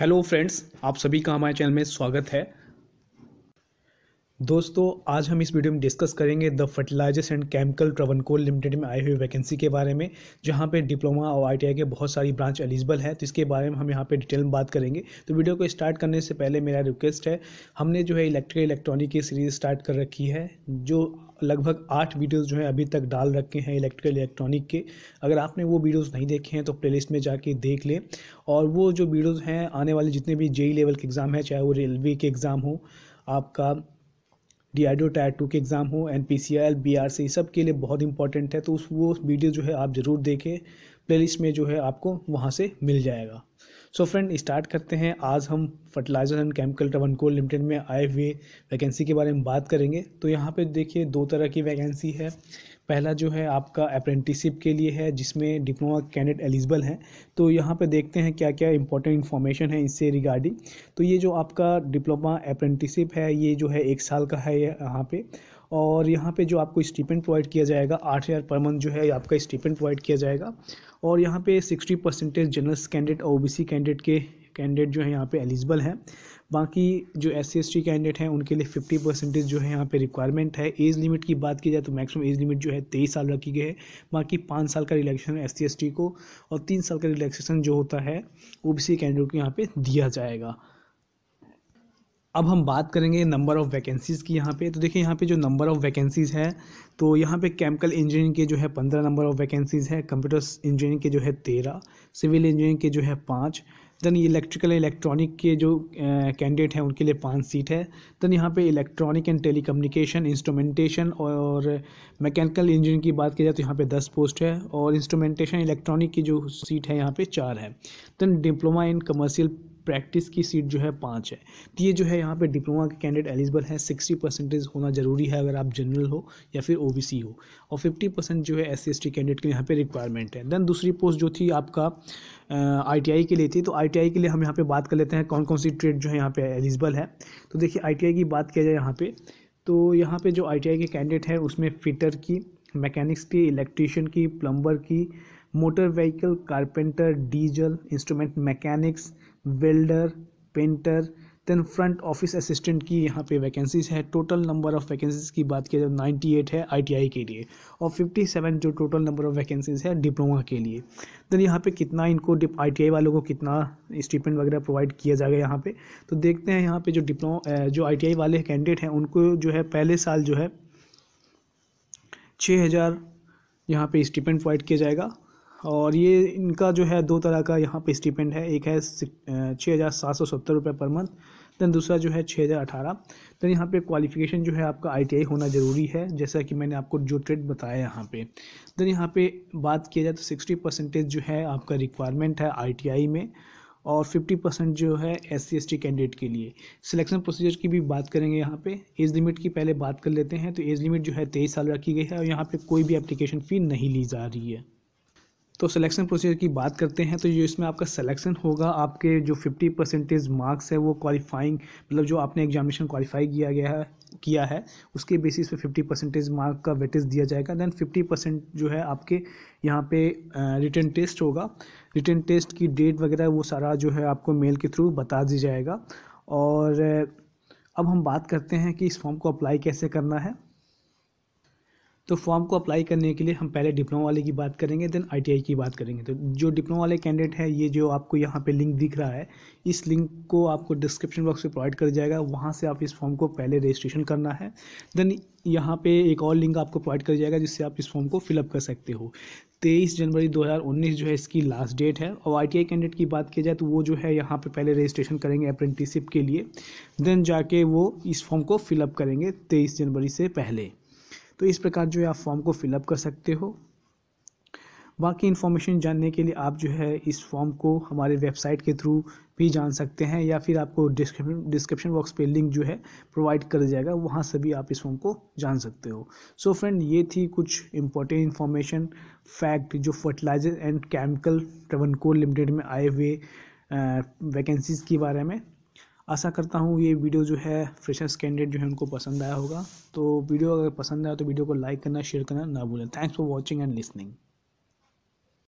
hello friends आप सभी का हमारे चैनल में स्वागत है दोस्तों आज हम इस वीडियो में डिस्कस करेंगे the fertilizers and chemical Travancore limited में आई हुई वैकेंसी के बारे में जहाँ पे डिप्लोमा और आईटीआई के बहुत सारी ब्रांच एलिजिबल है तो इसके बारे में हम यहाँ पे डिटेल में बात करेंगे तो वीडियो को स्टार्ट करने से पहले मेरा रिक्वेस्ट है हमने जो है इलेक्ट्रिकल इलेक्ट्रॉनिक की सीरीज स्टार्ट कर रखी है जो लगभग आठ वीडियोस जो है अभी तक डाल रखे हैं इलेक्ट्रिकल इलेक्ट्रॉनिक के अगर आपने वो वीडियोस नहीं देखे हैं तो प्लेलिस्ट में जाके देख लें और वो जो वीडियोस हैं आने वाले जितने भी जेई लेवल e के एग्ज़ाम हैं चाहे वो रेलवे के एग्ज़ाम हो आपका आई टायर टू के एग्ज़ाम हो N P C L B R C सब के लिए बहुत इंपॉर्टेंट है तो उस वो वीडियो जो है आप ज़रूर देखें प्लेलिस्ट में जो है आपको वहाँ से मिल जाएगा सो फ्रेंड स्टार्ट करते हैं आज हम fertilizer and chemical Travancore limited में आए हुए वैकेंसी के बारे में बात करेंगे तो यहाँ पे देखिए दो तरह की वैकेंसी है पहला जो है आपका अप्रेंटिसिप के लिए है जिसमें डिप्लोमा कैंडिडेट एलिजिबल हैं तो यहाँ पे देखते हैं क्या क्या इंपॉर्टेंट इन्फॉर्मेशन है इससे रिगार्डिंग तो ये जो आपका डिप्लोमा अप्रेंटिसिप है ये जो है एक साल का है यहाँ पे और यहाँ पे जो आपको स्टीपेंट प्रोवाइड किया जाएगा आठ हज़ार पर मंथ जो है आपका स्टीपेंड प्रोवाइड किया जाएगा और यहाँ पे सिक्सटी परसेंटेज जनरल कैंडिडेट और ओ कैंडिडेट के कैंडिडेट जो है यहाँ पे एलिजिबल हैं बाकी जो एस सी कैंडिडेट हैं उनके लिए फिफ्टी परसेंटेज जो है यहाँ पे रिक्वायरमेंट है एज लिमिट की बात की जाए तो मैक्सिमम एज लिमिट जो है तेईस साल रखी गई है बाकी पाँच साल का रिलेक्शन एस सी को और तीन साल का रिलेक्सेशन जो होता है ओ बी कैंडिडेट को यहाँ पर दिया जाएगा अब हम बात करेंगे नंबर ऑफ़ वैकेंसीज़ की यहाँ पे तो देखिए यहाँ पे जो नंबर ऑफ़ वैकेंसीज़ है तो यहाँ पे केमिकल इंजीनियरिंग के जो है पंद्रह नंबर ऑफ़ वैकेंसीज़ है कंप्यूटर इंजीनियरिंग के जो है तेरह सिविल इंजीनियरिंग के जो है पाँच देन इलेक्ट्रिकल इलेक्ट्रॉनिक के जो कैंडिडेट हैं उनके लिए पाँच सीट है देन यहाँ पे इलेक्ट्रॉनिक एंड टेलीकम्युनिकेशन इंस्ट्रूमेंटेशन और मैकेनिकल इंजीनियरिंग की बात की जाए तो यहाँ पे दस पोस्ट है और इंस्ट्रूमेंटेशन इलेक्ट्रॉनिक की जो सीट है यहाँ पे चार है then diploma in commercial practice की सीट जो है पाँच है तो ये जो है यहाँ पे डिप्लोमा के कैंडिडेट एलिजिबल है सिक्सटी परसेंटेज होना जरूरी है अगर आप जनरल हो या फिर ओ हो और फिफ्टी परसेंट जो है S C S T candidate के लिए यहाँ पे रिक्वायरमेंट है देन दूसरी पोस्ट जो थी आपका आई के लिए थी तो आई के लिए हम यहाँ पर बात कर लेते हैं कौन कौन सी ट्रेड जो है यहाँ पर एलिजिबल है तो देखिए आई की बात किया जाए यहाँ पर तो यहाँ पर जो आई के कैंडिडेट है उसमें फिटर की मैकेनिक्स की इलेक्ट्रिशियन की प्लम्बर की motor vehicle carpenter diesel instrument mechanics welder painter then front office assistant की यहाँ पे वैकेंसीज है टोटल नंबर ऑफ वैकेंसीज की बात की जाए नाइन्टी तो एट है आईटीआई के लिए और फिफ्टी सेवन जो टोटल नंबर ऑफ वैकेंसीज है डिप्लोमा के लिए देन यहाँ पे कितना इनको आईटीआई वालों को कितना स्टिपेंट वगैरह प्रोवाइड किया जाएगा यहाँ पे तो देखते हैं यहाँ पे जो डिप्लोमा जो आई वाले कैंडिडेट हैं उनको जो है पहले साल जो है छः हज़ार यहाँ पर स्टिपेंट प्रोवाइड किया जाएगा और ये इनका जो है दो तरह का यहाँ पे स्टिपेंड है एक है छः हज़ार सात सौ सत्तर रुपये पर मंथ दैन दूसरा जो है छः हज़ार अठारह दैन यहाँ पे क्वालिफिकेशन जो है आपका आईटीआई होना ज़रूरी है जैसा कि मैंने आपको जो ट्रेड बताया यहाँ पे दैन यहाँ पे बात किया जाए तो सिक्सटी परसेंटेज जो है आपका रिक्वायरमेंट है आईटीआई में और फिफ्टी परसेंट जो है S C S T candidate के लिए सिलेक्शन प्रोसीजर की भी बात करेंगे यहाँ पे एज लिमिट की पहले बात कर लेते हैं तो एज लिमिट जो है तेईस साल रखी गई है और यहाँ पर कोई भी एप्लीकेशन फ़ी नहीं ली जा रही है तो सिलेक्शन प्रोसीजर की बात करते हैं तो जो इसमें आपका सिलेक्शन होगा आपके जो फिफ्टी परसेंटेज मार्क्स है वो क्वालिफाइंग मतलब जो आपने एग्जामिनेशन क्वालिफाई किया गया है किया है उसके बेसिस पे फिफ्टी परसेंटेज मार्क का वेटेज दिया जाएगा देन फिफ्टी परसेंट जो है आपके यहाँ पे रिटर्न टेस्ट होगा रिटर्न टेस्ट की डेट वगैरह वो सारा जो है आपको मेल के थ्रू बता दी जाएगा और अब हम बात करते हैं कि इस फॉर्म को अप्लाई कैसे करना है तो फॉर्म को अप्लाई करने के लिए हम पहले डिप्लोमा वाले की बात करेंगे देन आईटीआई की बात करेंगे तो जो डिप्लोमा वाले कैंडिडेट है ये जो आपको यहाँ पे लिंक दिख रहा है इस लिंक को आपको डिस्क्रिप्शन बॉक्स में प्रोवाइड कर जाएगा वहाँ से आप इस फॉर्म को पहले रजिस्ट्रेशन करना है देन यहाँ पे एक और लिंक आपको प्रोवाइड कर जाएगा जिससे आप इस फॉर्म को फिलअप कर सकते हो तेईस जनवरी 2019 जो है इसकी लास्ट डेट है और आई कैंडिडेट की बात की जाए तो वो जो है यहाँ पे पहले रजिस्ट्रेशन करेंगे अप्रेंटिसिप के लिए देन जाके वो इस फॉर्म को फिलअप करेंगे तेईस जनवरी से पहले तो इस प्रकार जो है आप फॉर्म को फिलअप कर सकते हो बाकी इन्फॉर्मेशन जानने के लिए आप जो है इस फॉर्म को हमारे वेबसाइट के थ्रू भी जान सकते हैं या फिर आपको डिस्क्रिप्शन डिस्क्रिप्शन बॉक्स पे लिंक जो है प्रोवाइड कर जाएगा वहाँ से भी आप इस फॉर्म को जान सकते हो सो so फ्रेंड ये थी कुछ इंपॉर्टेंट इन्फॉर्मेशन फैक्ट जो fertilizer and chemical Travancore limited में आए हुए वैकेंसीज़ के बारे में आशा करता हूँ ये वीडियो जो है फ्रेशर्स कैंडिडेट जो है उनको पसंद आया होगा तो वीडियो अगर पसंद आया तो वीडियो को लाइक करना शेयर करना ना भूलें thanks for watching and listening